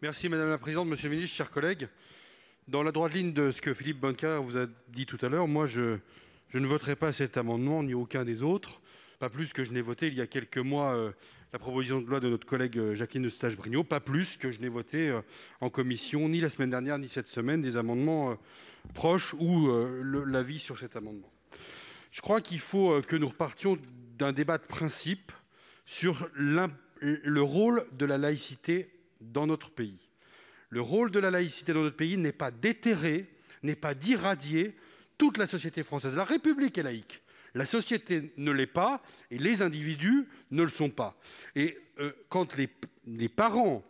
Merci Madame la Présidente, Monsieur le Ministre, chers collègues. Dans la droite ligne de ce que Philippe Bancar vous a dit tout à l'heure, moi je, ne voterai pas cet amendement ni aucun des autres, pas plus que je n'ai voté il y a quelques mois euh, la proposition de loi de notre collègue euh, Jacqueline Stage brignot pas plus que je n'ai voté euh, en commission ni la semaine dernière ni cette semaine des amendements proches ou l'avis sur cet amendement. Je crois qu'il faut que nous repartions d'un débat de principe sur le rôle de la laïcité dans notre pays. Le rôle de la laïcité dans notre pays n'est pas d'éterrer, n'est pas d'irradier toute la société française. La République est laïque. La société ne l'est pas et les individus ne le sont pas. Et euh, quand les, parents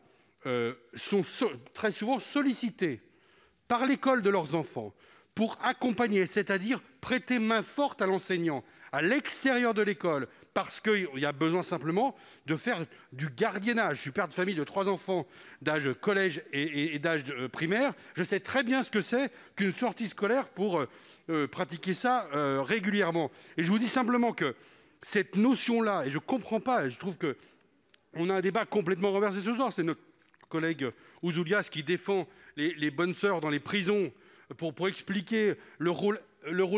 euh, sont très souvent sollicités par l'école de leurs enfants pour accompagner, c'est-à-dire prêter main forte à l'enseignant, à l'extérieur de l'école, parce qu'il y a besoin simplement de faire du gardiennage. Je suis père de famille de trois enfants d'âge collège et, d'âge euh, primaire. Je sais très bien ce que c'est qu'une sortie scolaire pour euh, euh, pratiquer ça régulièrement. Et je vous dis simplement que cette notion-là, et je ne comprends pas, je trouve que on a un débat complètement renversé ce soir. C'est notre collègue Ouzoulias qui défend les, les bonnes sœurs dans les prisons pour, expliquer le rôle,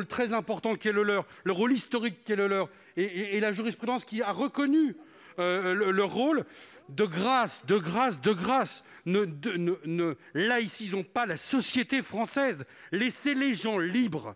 très important qu'est le leur, le rôle historique qu'est le leur, et, la jurisprudence qui a reconnu euh, le, leur rôle, de grâce, de grâce, de grâce, ne laïcisons pas la société française. Laissez les gens libres